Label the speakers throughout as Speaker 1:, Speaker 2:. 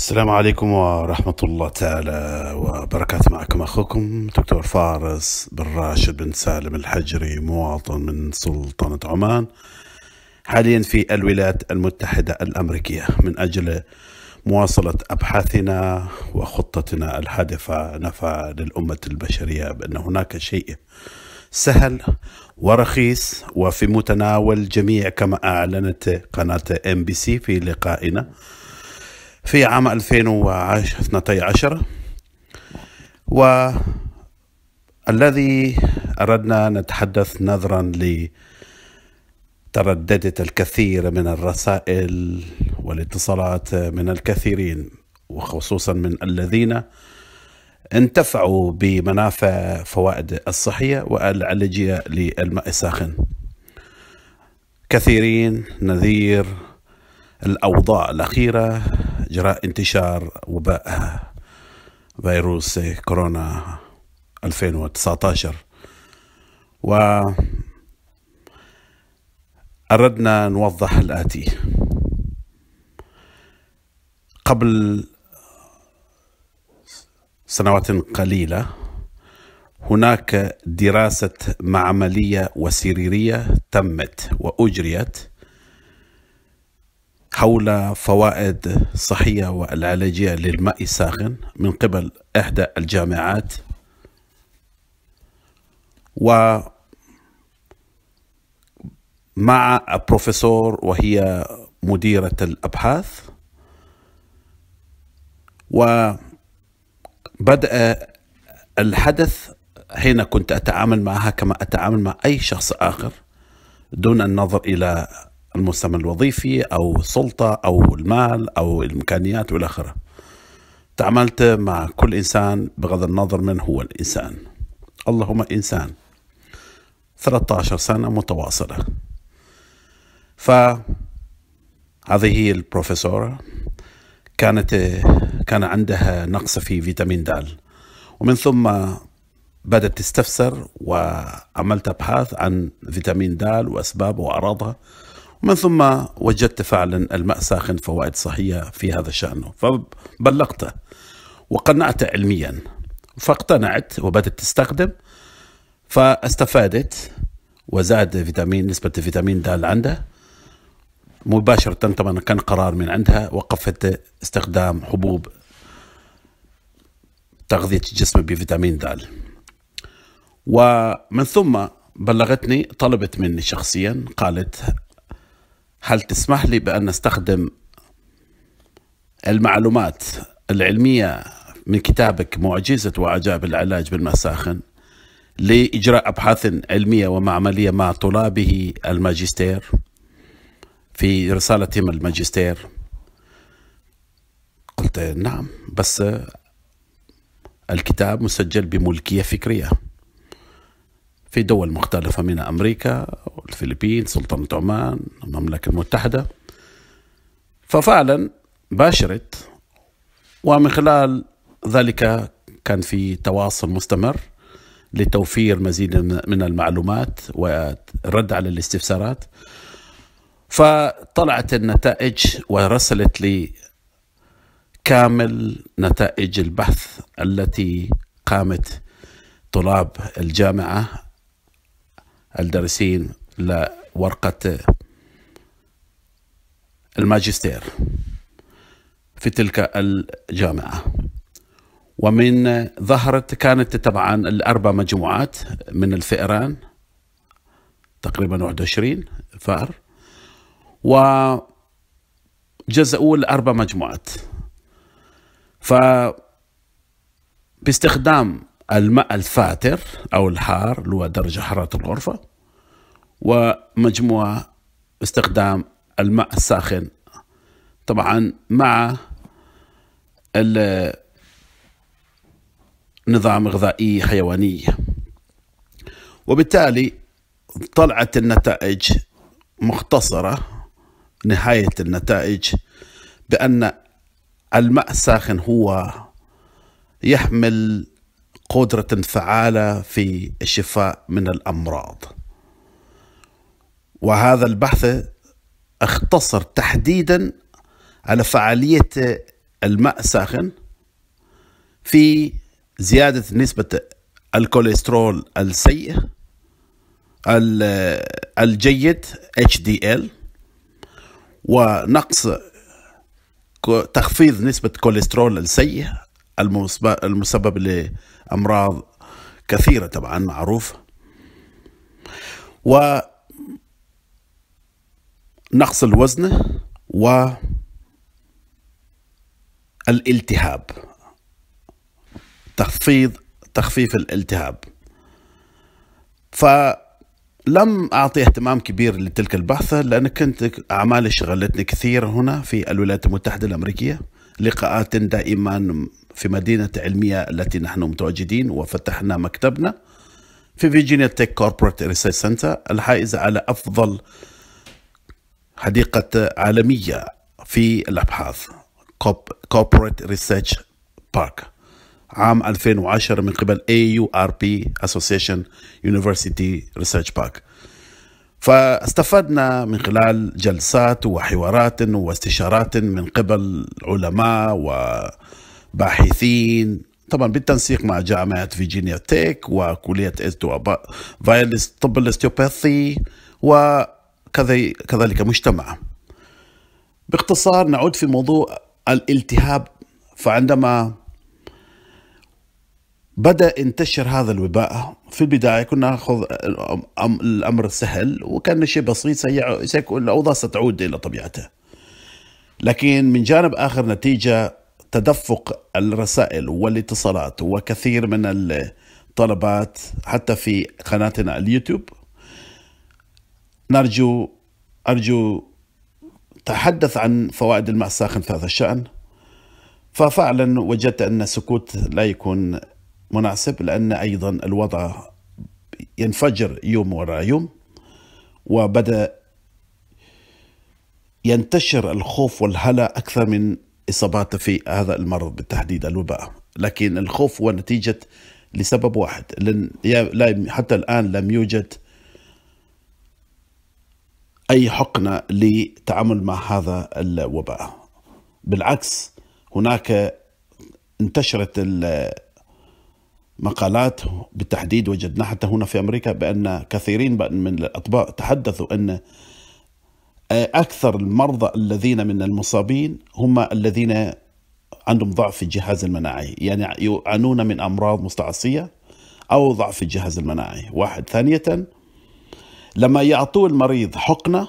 Speaker 1: السلام عليكم ورحمة الله تعالى وبركاته معكم أخوكم دكتور فارس بن راشد بن سالم الحجري مواطن من سلطنة عمان حاليا في الولايات المتحدة الأمريكية من أجل مواصلة أبحاثنا وخطتنا الهادفة نفع للأمة البشرية بأن هناك شيء سهل ورخيص وفي متناول الجميع كما أعلنت قناة ام بي سي في لقائنا في عام 2012 والذي أردنا نتحدث نظرا لترددت الكثير من الرسائل والاتصالات من الكثيرين وخصوصا من الذين انتفعوا بمنافع فوائد الصحية والعلاجية للماء الساخن كثيرين نذير الأوضاع الأخيرة جراء انتشار وباء فيروس كورونا 2019 و أردنا نوضح الآتي قبل سنوات قليلة هناك دراسة معملية وسريرية تمت وأجريت حول فوائد صحية والعلاجية للماء الساخن من قبل إحدى الجامعات و مع البروفيسور وهي مديرة الأبحاث وبدأ الحدث حين كنت أتعامل معها كما أتعامل مع أي شخص آخر دون النظر إلى المسمى الوظيفي أو السلطة أو المال أو الإمكانيات والى آخره تعاملت مع كل إنسان بغض النظر من هو الإنسان اللهم إنسان 13 سنة متواصلة هذه هي البروفيسورة كانت كان عندها نقص في فيتامين د ومن ثم بدأت تستفسر وعملت أبحاث عن فيتامين د وأسبابه وأعراضها ومن ثم وجدت فعلا الماء ساخن فوائد صحية في هذا الشأن فبلغته وقنعته علميا فاقتنعت وبدت تستخدم فاستفادت وزاد فيتامين نسبة فيتامين د عنده مباشرة طبعا كان قرار من عندها وقفت استخدام حبوب تغذية الجسم بفيتامين د ومن ثم بلغتني طلبت مني شخصيا قالت هل تسمح لي بأن نستخدم المعلومات العلمية من كتابك معجزة وعجائب العلاج بالمساخن لإجراء أبحاث علمية ومعملية مع طلابه الماجستير في رسالتهم الماجستير قلت نعم بس الكتاب مسجل بملكية فكرية في دول مختلفة من أمريكا والفلبين سلطنة عمان المملكة المتحدة ففعلا باشرت ومن خلال ذلك كان في تواصل مستمر لتوفير مزيد من المعلومات والرد على الاستفسارات فطلعت النتائج ورسلت لي كامل نتائج البحث التي قامت طلاب الجامعه الدارسين لورقة الماجستير في تلك الجامعة ومن ظهرت كانت طبعا الأربع مجموعات من الفئران تقريبا 21 فأر وجزأوا الأربع مجموعات ف باستخدام الماء الفاتر أو الحار اللي هو درجة حرارة الغرفة ومجموعة استخدام الماء الساخن طبعا مع نظام غذائي حيواني وبالتالي طلعت النتائج مختصرة نهاية النتائج بأن الماء الساخن هو يحمل قدرة فعالة في الشفاء من الأمراض وهذا البحث اختصر تحديدا على فعالية الماء الساخن في زيادة نسبة الكوليسترول السيء الجيد HDL ونقص تخفيض نسبة الكوليسترول السيء المسبب أمراض كثيرة طبعا معروف ونقص الوزن و الالتهاب تخفيض تخفيف الالتهاب فلم أعطي اهتمام كبير لتلك البحثة لأن كنت أعمالي شغلتني كثير هنا في الولايات المتحدة الأمريكية لقاءات دائما في مدينة علمية التي نحن متواجدين وفتحنا مكتبنا في فيرجينيا تيك كوربريت ريسيرش سنتر الحائز على أفضل حديقة عالمية في الأبحاث كوربريت ريسيرش بارك عام 2010 من قبل AURP Association University Research Park فاستفدنا من خلال جلسات وحوارات واستشارات من قبل علماء و باحثين طبعا بالتنسيق مع جامعة فيرجينيا تيك وكلية إزدو فايلس طب الاستيوباثي وكذلك مجتمع باختصار نعود في موضوع الالتهاب فعندما بدأ انتشر هذا الوباء في البداية كنا نأخذ الأمر سهل وكان شيء بسيط سيكون الأوضاع ستعود إلى طبيعتها لكن من جانب آخر نتيجة تدفق الرسائل والاتصالات وكثير من الطلبات حتى في قناتنا اليوتيوب نرجو أرجو تحدث عن فوائد الماء الساخن في هذا الشأن ففعلا وجدت أن السكوت لا يكون مناسب لأن أيضا الوضع ينفجر يوم وراء يوم وبدأ ينتشر الخوف والهلع أكثر من إصابات في هذا المرض بالتحديد الوباء لكن الخوف هو نتيجة لسبب واحد لن لا حتى الآن لم يوجد أي حقنة للتعامل مع هذا الوباء بالعكس هناك انتشرت المقالات بالتحديد وجدنا حتى هنا في أمريكا بأن كثيرين من الأطباء تحدثوا أن أكثر المرضى الذين من المصابين هم الذين عندهم ضعف في الجهاز المناعي يعني يعانون من أمراض مستعصية أو ضعف في الجهاز المناعي واحد ثانية لما يعطوا المريض حقنة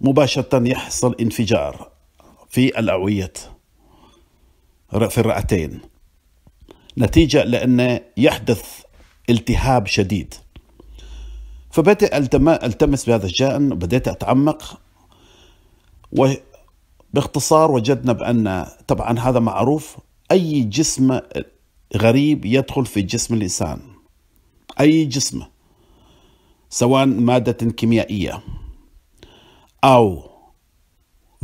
Speaker 1: مباشرة يحصل انفجار في الأوعية في الرئتين نتيجة لأن يحدث التهاب شديد فبدأ التمس بهذا الشأن وبدأت أتعمق وباختصار وجدنا بأن طبعا هذا معروف أي جسم غريب يدخل في جسم الإنسان أي جسم سواء مادة كيميائية أو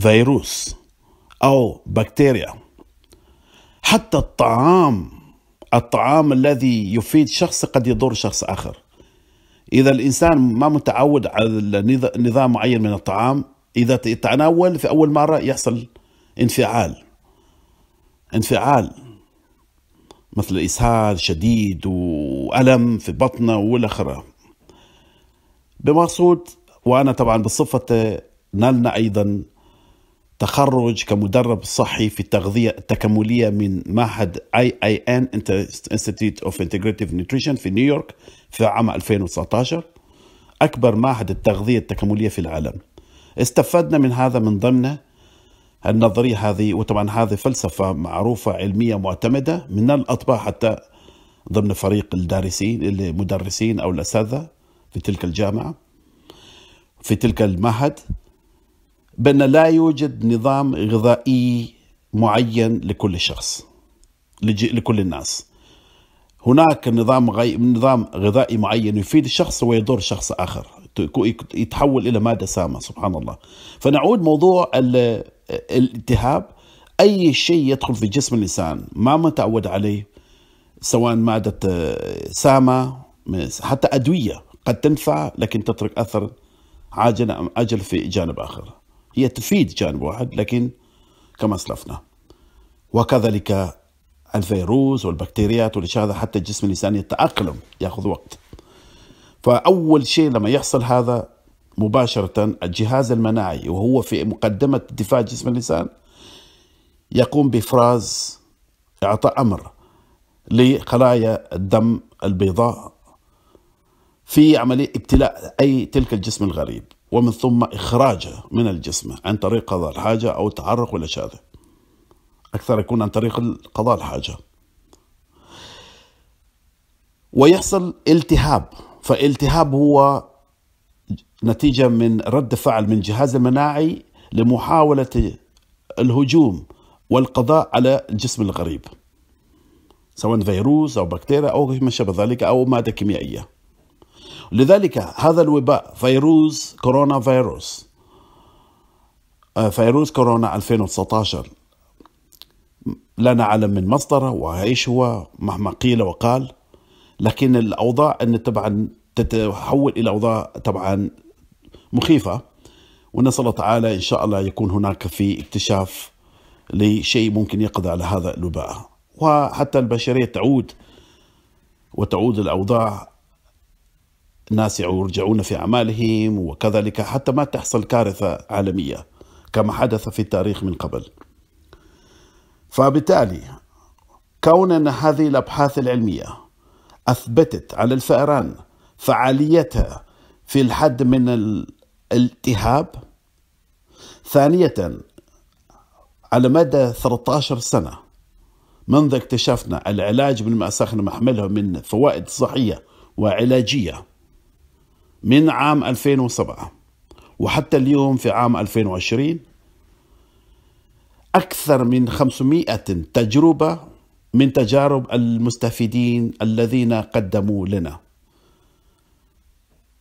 Speaker 1: فيروس أو بكتيريا حتى الطعام الطعام الذي يفيد شخص قد يضر شخص آخر إذا الإنسان ما متعود على نظام معين من الطعام إذا تناول في أول مرة يحصل انفعال انفعال مثل إسهال شديد وألم في بطنه والأخرى بمقصود وأنا طبعا بصفتي نالنا أيضا تخرج كمدرب صحي في التغذية التكاملية من معهد اي اي ان انستيتيوت اوف انتجريتيف نيوتريشن في نيويورك في عام 2019 اكبر معهد التغذية التكاملية في العالم استفدنا من هذا من ضمن النظرية هذه وطبعا هذه فلسفة معروفة علمية معتمدة من الأطباء حتى ضمن فريق الدارسين المدرسين أو الأساتذة في تلك الجامعة في تلك المعهد بأن لا يوجد نظام غذائي معين لكل شخص لكل الناس هناك نظام غي... نظام غذائي معين يفيد شخص ويضر شخص آخر يتحول إلى مادة سامة سبحان الله فنعود موضوع الالتهاب أي شيء يدخل في جسم الإنسان ما متعود عليه سواء مادة سامة حتى أدوية قد تنفع لكن تترك أثر عاجل أم أجل في جانب آخر هي تفيد جانب واحد لكن كما اسلفنا وكذلك الفيروس والبكتيريات والاشياء هذا حتى الجسم الانساني يتاقلم ياخذ وقت فاول شيء لما يحصل هذا مباشره الجهاز المناعي وهو في مقدمه دفاع جسم الانسان يقوم بافراز اعطاء امر لخلايا الدم البيضاء في عمليه ابتلاء اي تلك الجسم الغريب ومن ثم إخراجه من الجسم عن طريق قضاء الحاجة أو التعرق ولا شابه أكثر يكون عن طريق قضاء الحاجة ويحصل التهاب فالتهاب هو نتيجة من رد فعل من الجهاز المناعي لمحاولة الهجوم والقضاء على الجسم الغريب سواء فيروس أو بكتيريا أو ما شابه ذلك أو مادة كيميائية لذلك هذا الوباء فيروس كورونا فيروس آه، فيروس كورونا 2019 لا نعلم من مصدره وإيش هو مهما قيل وقال لكن الأوضاع أن طبعا تتحول إلى أوضاع طبعا مخيفة ونسأل الله تعالى إن شاء الله يكون هناك في اكتشاف لشيء ممكن يقضي على هذا الوباء وحتى البشرية تعود وتعود الأوضاع الناس يرجعون في أعمالهم وكذلك حتى ما تحصل كارثة عالمية كما حدث في التاريخ من قبل فبالتالي كون أن هذه الأبحاث العلمية أثبتت على الفئران فعاليتها في الحد من الالتهاب ثانية على مدى 13 سنة منذ اكتشفنا العلاج من بالمأساخنة محمله من فوائد صحية وعلاجية من عام 2007 وحتى اليوم في عام 2020 أكثر من 500 تجربة من تجارب المستفيدين الذين قدموا لنا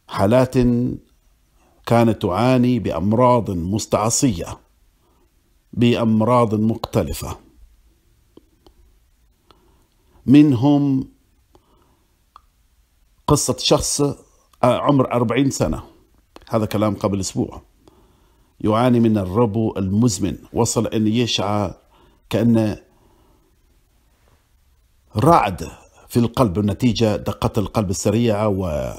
Speaker 1: حالات كانت تعاني بأمراض مستعصية بأمراض مختلفة منهم قصة شخص آه، عمر 40 سنة هذا كلام قبل أسبوع يعاني من الربو المزمن وصل أن يشعر كأن رعد في القلب نتيجة دقة القلب السريعة و...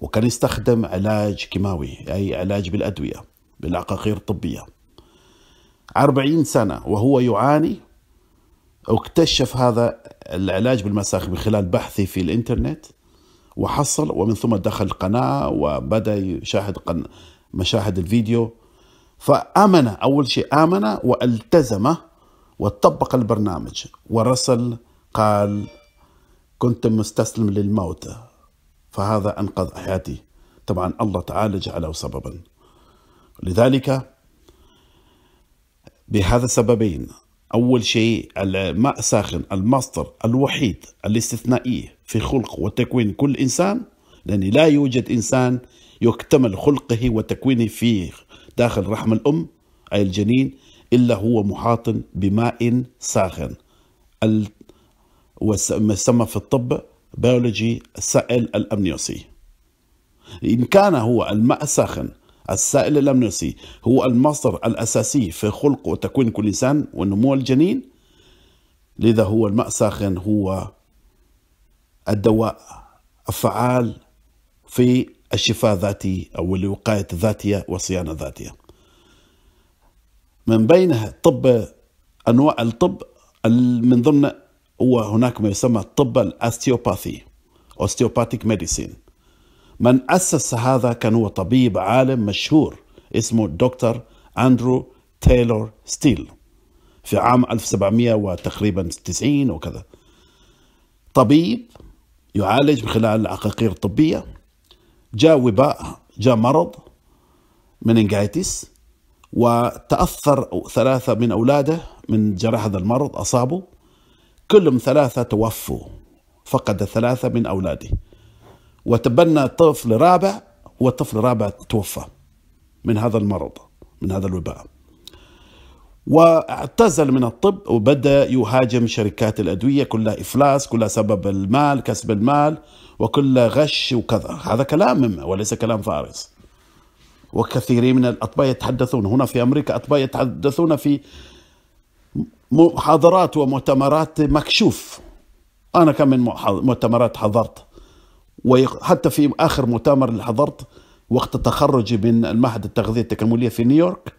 Speaker 1: وكان يستخدم علاج كيماوي أي علاج بالأدوية بالعقاقير الطبية أربعين سنة وهو يعاني اكتشف هذا العلاج بالمساخ من خلال بحثي في الإنترنت وحصل ومن ثم دخل القناة وبدأ يشاهد قن... مشاهد الفيديو فآمن أول شيء آمن والتزم وطبق البرنامج ورسل قال كنت مستسلم للموت فهذا أنقذ حياتي طبعا الله تعالى جعله سببا لذلك بهذا السببين أول شيء الماء ساخن المصدر الوحيد الاستثنائي في خلق وتكوين كل إنسان لأن لا يوجد إنسان يكتمل خلقه وتكوينه في داخل رحم الأم أي الجنين إلا هو محاط بماء ساخن يسمى في الطب بيولوجي السائل الأمنيوسي إن كان هو الماء الساخن السائل الأمنيوسي هو المصدر الأساسي في خلق وتكوين كل إنسان ونمو الجنين لذا هو الماء الساخن هو الدواء الفعال في الشفاء الذاتي أو الوقاية الذاتية والصيانة الذاتية من بينها طب أنواع الطب من ضمن هو هناك ما يسمى الطب الاستيوباثي اوستيوباتيك ميديسين من أسس هذا كان هو طبيب عالم مشهور اسمه دكتور أندرو تايلور ستيل في عام 1700 وتقريبا 90 وكذا طبيب يعالج من خلال العقاقير الطبية جاء وباء جاء مرض من انجايتس وتأثر ثلاثة من أولاده من جراء هذا المرض أصابوا كلهم ثلاثة توفوا فقد ثلاثة من أولاده وتبنى طفل رابع والطفل الرابع توفى من هذا المرض من هذا الوباء واعتزل من الطب وبدأ يهاجم شركات الأدوية كلها إفلاس كلها سبب المال كسب المال وكلها غش وكذا هذا كلام وليس كلام فارس وكثيرين من الأطباء يتحدثون هنا في أمريكا أطباء يتحدثون في محاضرات ومؤتمرات مكشوف أنا كم من مؤتمرات حضرت وحتى في آخر مؤتمر اللي حضرت وقت تخرجي من المعهد التغذية التكاملية في نيويورك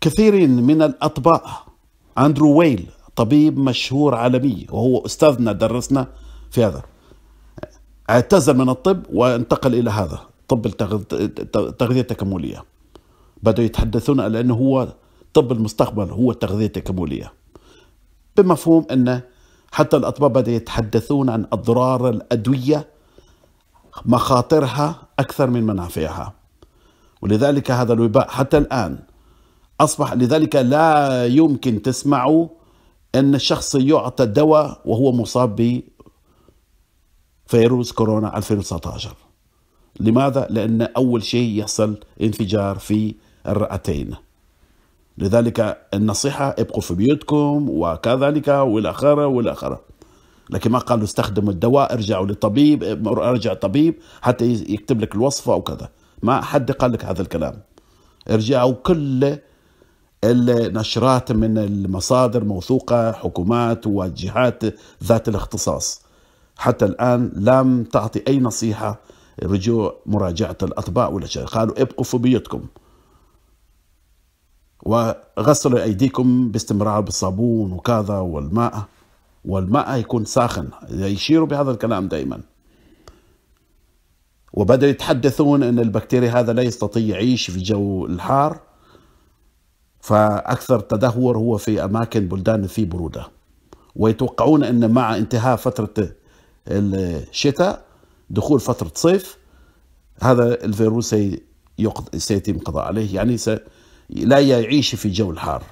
Speaker 1: كثير من الأطباء أندرو ويل طبيب مشهور عالمي وهو أستاذنا درسنا في هذا اعتزل من الطب وانتقل إلى هذا طب التغذية التكاملية بدأوا يتحدثون على أنه هو طب المستقبل هو التغذية التكاملية بمفهوم أن حتى الأطباء بدأوا يتحدثون عن أضرار الأدوية مخاطرها أكثر من منافعها ولذلك هذا الوباء حتى الآن أصبح لذلك لا يمكن تسمعوا أن الشخص يعطى الدواء وهو مصاب بفيروس كورونا 2019 لماذا؟ لأن أول شيء يحصل انفجار في الرئتين لذلك النصيحة ابقوا في بيوتكم وكذلك والى اخره والى اخره لكن ما قالوا استخدموا الدواء ارجعوا للطبيب ارجع طبيب حتى يكتب لك الوصفة أو كذا ما حد قال لك هذا الكلام ارجعوا كل النشرات من المصادر موثوقة حكومات وجهات ذات الاختصاص حتى الآن لم تعطي أي نصيحة رجوع مراجعة الأطباء ولا شيء قالوا ابقوا في بيوتكم وغسلوا أيديكم باستمرار بالصابون وكذا والماء والماء يكون ساخن يشيروا بهذا الكلام دائما وبدأوا يتحدثون أن البكتيريا هذا لا يستطيع يعيش في جو الحار فأكثر تدهور هو في أماكن بلدان في برودة ويتوقعون أن مع انتهاء فترة الشتاء دخول فترة صيف هذا الفيروس سيتم قضاء عليه يعني س... لا يعيش في جو الحار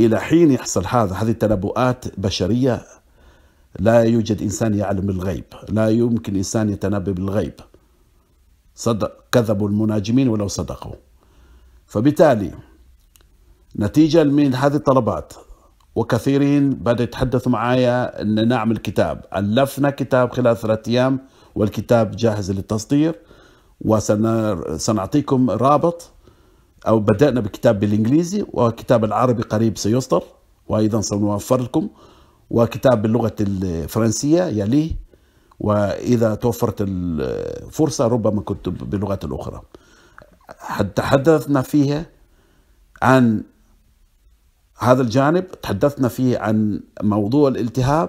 Speaker 1: إلى حين يحصل هذا هذه التنبؤات بشرية لا يوجد إنسان يعلم الغيب لا يمكن إنسان يتنبأ بالغيب صدق كذبوا المناجمين ولو صدقوا فبالتالي نتيجة من هذه الطلبات وكثيرين بدأوا يتحدثوا معايا أن نعمل كتاب ألفنا كتاب خلال ثلاثة أيام والكتاب جاهز للتصدير وسنعطيكم رابط أو بدأنا بكتاب بالإنجليزي وكتاب العربي قريب سيصدر وأيضا سنوفر لكم وكتاب باللغة الفرنسية يليه وإذا توفرت الفرصة ربما كنت باللغات الأخرى تحدثنا فيه عن هذا الجانب تحدثنا فيه عن موضوع الالتهاب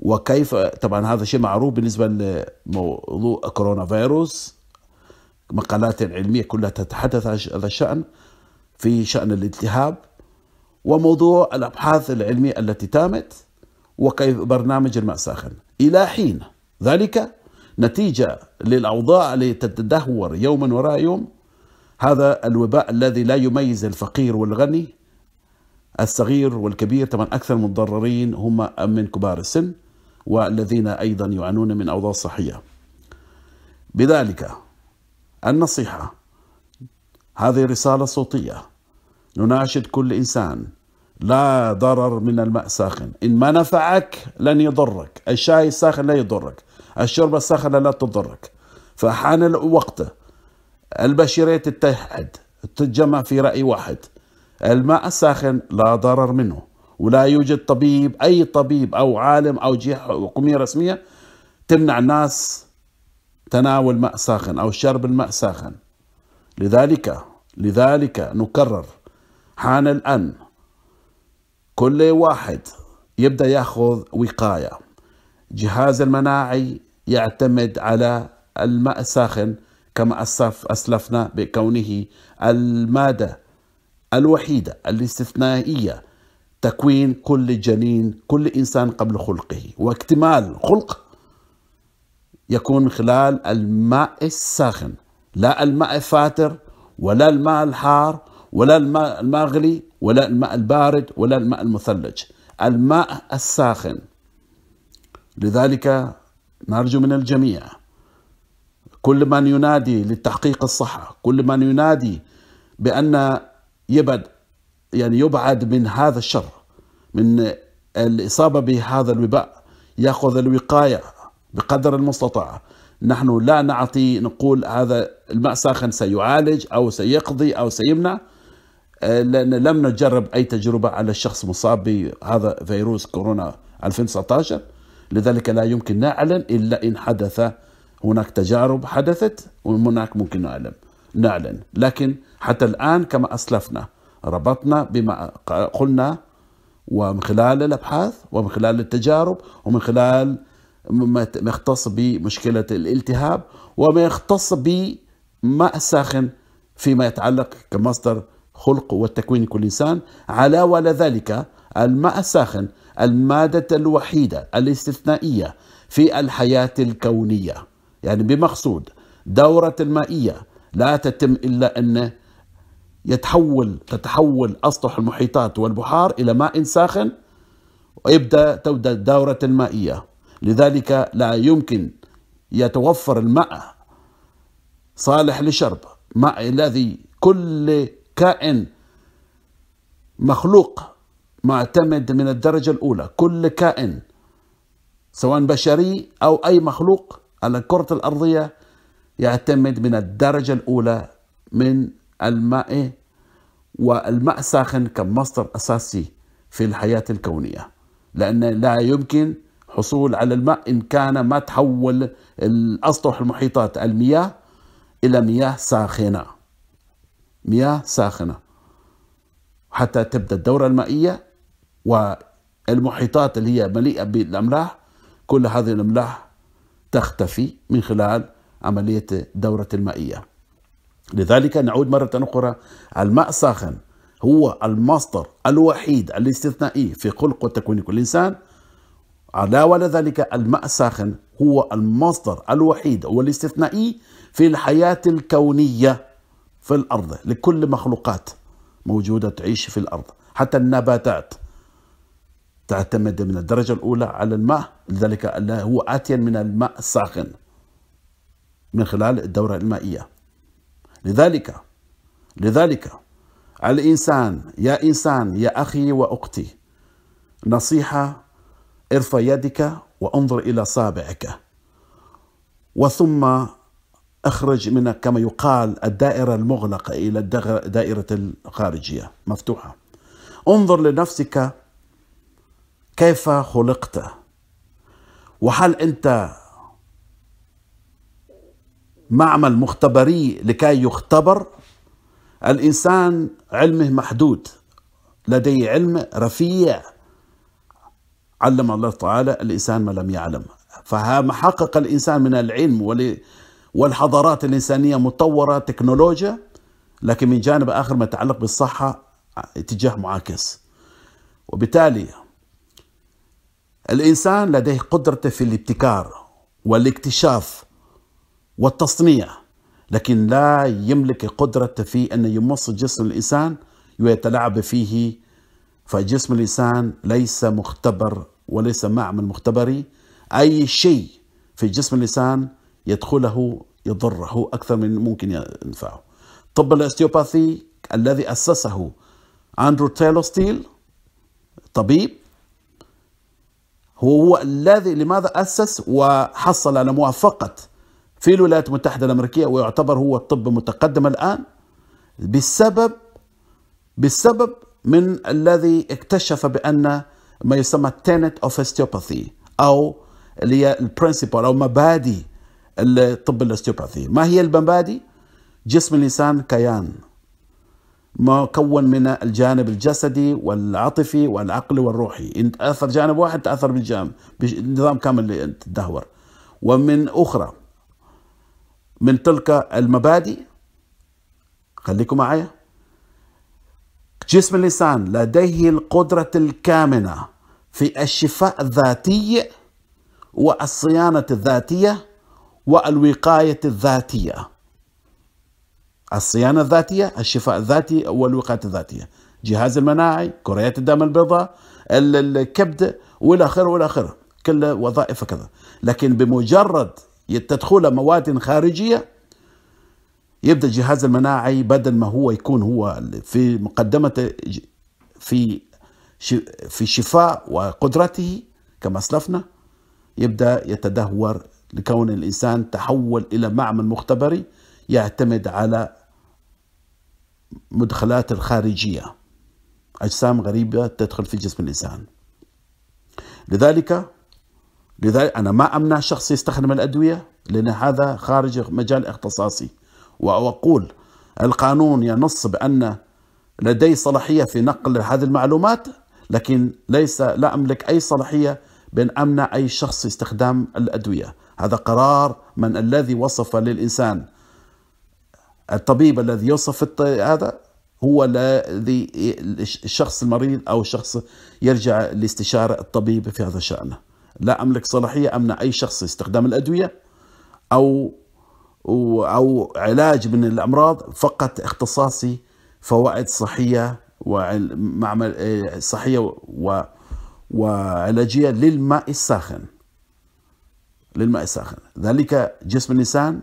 Speaker 1: وكيف طبعا هذا شيء معروف بالنسبة لموضوع كورونا فيروس مقالات علمية كلها تتحدث عن هذا الشأن في شأن الالتهاب وموضوع الأبحاث العلمية التي تامت وكيف برنامج الماء الساخن إلى حين ذلك نتيجة للأوضاع التي تتدهور يوما وراء يوم هذا الوباء الذي لا يميز الفقير والغني الصغير والكبير طبعا أكثر المتضررين هم من كبار السن والذين أيضا يعانون من أوضاع صحية بذلك النصيحة هذه رسالة صوتية نناشد كل إنسان لا ضرر من الماء الساخن إن ما نفعك لن يضرك الشاي الساخن لا يضرك الشوربة الساخنة لا تضرك فحان وقته البشرية تتحد تتجمع في رأي واحد الماء الساخن لا ضرر منه ولا يوجد طبيب أي طبيب أو عالم أو جهة حكومية رسمية تمنع الناس تناول ماء ساخن أو شرب الماء ساخن لذلك لذلك نكرر حان الآن كل واحد يبدأ يأخذ وقاية جهاز المناعي يعتمد على الماء الساخن كما أسلفنا بكونه المادة الوحيدة الاستثنائية تكوين كل جنين كل إنسان قبل خلقه واكتمال خلق يكون من خلال الماء الساخن لا الماء الفاتر ولا الماء الحار ولا الماء المغلي ولا الماء البارد ولا الماء المثلج الماء الساخن لذلك نرجو من الجميع كل من ينادي للتحقيق الصحة كل من ينادي بأن يبعد يعني يبعد من هذا الشر من الإصابة بهذا الوباء يأخذ الوقاية بقدر المستطاع نحن لا نعطي نقول هذا الماء ساخن سيعالج أو سيقضي أو سيمنع لأن لم نجرب أي تجربة على الشخص مصاب بهذا فيروس كورونا 2019 لذلك لا يمكن نعلن إلا إن حدث هناك تجارب حدثت وهناك ممكن نعلم نعلن لكن حتى الآن كما أسلفنا ربطنا بما قلنا ومن خلال الأبحاث ومن خلال التجارب ومن خلال ما يختص بمشكلة الالتهاب وما يختص بماء الساخن فيما يتعلق كمصدر خلق والتكوين كل إنسان ولا ذلك الماء الساخن المادة الوحيدة الاستثنائية في الحياة الكونية يعني بمقصود دورة المائية لا تتم إلا أن يتحول تتحول أسطح المحيطات والبحار إلى ماء ساخن ويبدأ تبدأ الدورة المائية لذلك لا يمكن يتوفر الماء صالح لشرب ماء الذي كل كائن مخلوق معتمد من الدرجة الأولى كل كائن سواء بشري أو أي مخلوق على الكرة الأرضية يعتمد من الدرجة الأولى من الماء والماء الساخن كمصدر أساسي في الحياة الكونية لأن لا يمكن حصول على الماء إن كان ما تحول الأسطح المحيطات المياه إلى مياه ساخنة مياه ساخنة حتى تبدأ الدورة المائية والمحيطات اللي هي مليئة بالأملاح كل هذه الأملاح تختفي من خلال عملية دورة المائية لذلك نعود مرة أخرى الماء الساخن هو المصدر الوحيد الاستثنائي في خلق وتكوين كل إنسان علاوة ذلك الماء الساخن هو المصدر الوحيد والاستثنائي في الحياة الكونية في الأرض لكل مخلوقات موجودة تعيش في الأرض حتى النباتات تعتمد من الدرجة الأولى على الماء لذلك هو آتيا من الماء الساخن من خلال الدورة المائية لذلك لذلك على الإنسان يا إنسان يا أخي وأختي نصيحة ارفع يدك وانظر إلى صابعك وثم اخرج من كما يقال الدائرة المغلقة إلى الدائرة الخارجية مفتوحة انظر لنفسك كيف خلقت وهل أنت معمل مختبري لكي يختبر الإنسان علمه محدود لديه علم رفيع علم الله تعالى الإنسان ما لم يعلم فما حقق الإنسان من العلم والحضارات الإنسانية مطورة تكنولوجيا لكن من جانب آخر ما يتعلق بالصحة اتجاه معاكس وبالتالي الإنسان لديه قدرة في الابتكار والاكتشاف والتصنيع لكن لا يملك قدرة في أن يمص جسم الإنسان ويتلاعب فيه فجسم الإنسان ليس مختبر وليس معمل مختبري أي شيء في جسم الإنسان يدخله يضره أكثر من ممكن ينفعه طب الاستيوباثي الذي أسسه أندرو تايلو ستيل طبيب هو الذي لماذا أسس وحصل على موافقة في الولايات المتحدة الأمريكية ويعتبر هو الطب المتقدم الآن بسبب بسبب من الذي اكتشف بأن ما يسمى تينت اوف استيوباثي أو اللي هي البرنسبل أو مبادئ الطب الاستيوباثي ما هي المبادئ؟ جسم الإنسان كيان مكون من الجانب الجسدي والعاطفي والعقلي والروحي إن تأثر جانب واحد تأثر بالجانب النظام كامل تدهور ومن أخرى من تلك المبادئ خليكم معايا جسم الانسان لديه القدرة الكامنة في الشفاء الذاتي والصيانة الذاتية والوقاية الذاتية الصيانة الذاتية الشفاء الذاتي والوقاية الذاتية جهاز المناعي كريات الدم البيضاء الكبد والى اخره والى اخره كل وظائف كذا لكن بمجرد تدخل مواد خارجيه يبدا الجهاز المناعي بدل ما هو يكون هو في مقدمه في في شفاء وقدرته كما اسلفنا يبدا يتدهور لكون الانسان تحول الى معمل مختبري يعتمد على مدخلات الخارجية أجسام غريبة تدخل في جسم الإنسان لذلك لذلك أنا ما أمنع شخص يستخدم الأدوية لأن هذا خارج مجال اختصاصي وأقول القانون ينص بأن لدي صلاحية في نقل هذه المعلومات لكن ليس لا أملك أي صلاحية بأن أمنع أي شخص استخدام الأدوية هذا قرار من الذي وصف للإنسان الطبيب الذي يوصف هذا هو الذي الشخص المريض او الشخص يرجع لاستشاره الطبيب في هذا الشان لا املك صلاحيه امنع اي شخص استخدام الادويه او او علاج من الامراض فقط اختصاصي فوائد صحيه ومعمل آه، صحيه و وعلاجيه للماء الساخن للماء الساخن ذلك جسم الانسان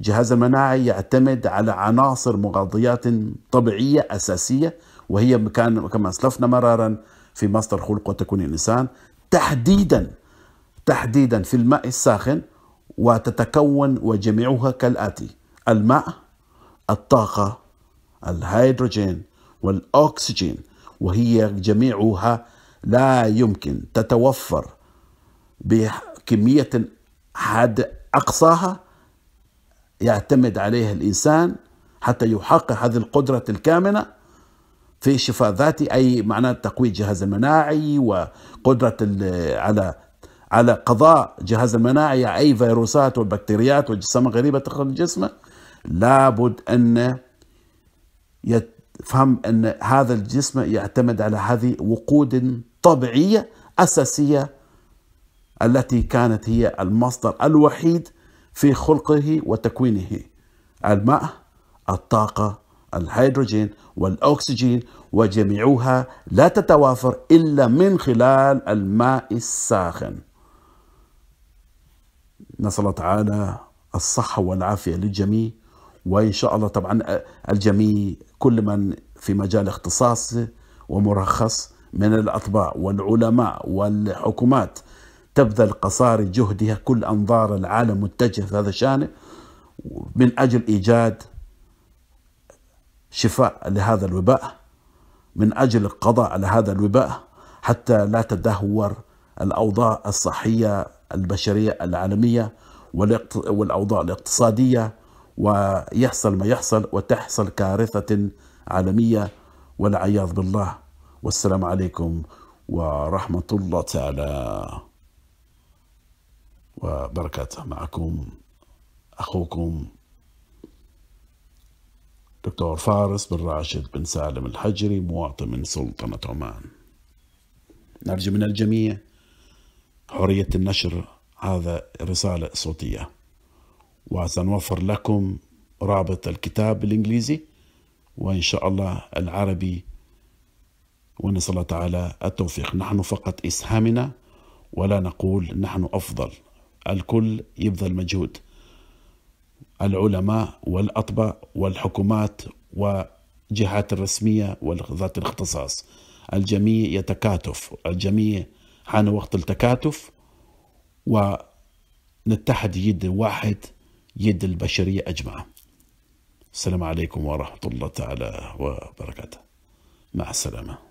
Speaker 1: جهاز المناعي يعتمد على عناصر مغذيات طبيعية أساسية وهي كان كما أسلفنا مرارا في مصدر خلق وتكون الإنسان تحديدا تحديدا في الماء الساخن وتتكون وجميعها كالآتي الماء الطاقة الهيدروجين والأكسجين وهي جميعها لا يمكن تتوفر بكمية حد أقصاها يعتمد عليها الإنسان حتى يحقق هذه القدرة الكامنة في شفاء ذاتي أي معناه تقوية الجهاز المناعي وقدرة على على قضاء جهاز المناعي على يعني أي فيروسات والبكتيريات والجسم غريبة تدخل الجسم لابد أن يفهم أن هذا الجسم يعتمد على هذه وقود طبيعية أساسية التي كانت هي المصدر الوحيد في خلقه وتكوينه الماء الطاقة الهيدروجين والأكسجين وجميعها لا تتوافر إلا من خلال الماء الساخن نسأل الله تعالى الصحة والعافية للجميع وإن شاء الله طبعا الجميع كل من في مجال اختصاص ومرخص من الأطباء والعلماء والحكومات تبذل قصارى جهدها كل أنظار العالم متجهة في هذا الشأن من أجل إيجاد شفاء لهذا الوباء من أجل القضاء على هذا الوباء حتى لا تدهور الأوضاع الصحية البشرية العالمية والأوضاع الاقتصادية ويحصل ما يحصل وتحصل كارثة عالمية والعياذ بالله والسلام عليكم ورحمة الله تعالى وبركاته معكم أخوكم دكتور فارس بن راشد بن سالم الحجري مواطن من سلطنة عمان نرجو من الجميع حرية النشر هذا رسالة صوتية وسنوفر لكم رابط الكتاب بالإنجليزي وإن شاء الله العربي ونسأل الله تعالى التوفيق نحن فقط إسهامنا ولا نقول نحن أفضل الكل يبذل مجهود العلماء والأطباء والحكومات وجهات الرسمية وذات الاختصاص الجميع يتكاتف الجميع حان وقت التكاتف ونتحد يد واحد يد البشرية أجمع السلام عليكم ورحمة الله تعالى وبركاته مع السلامة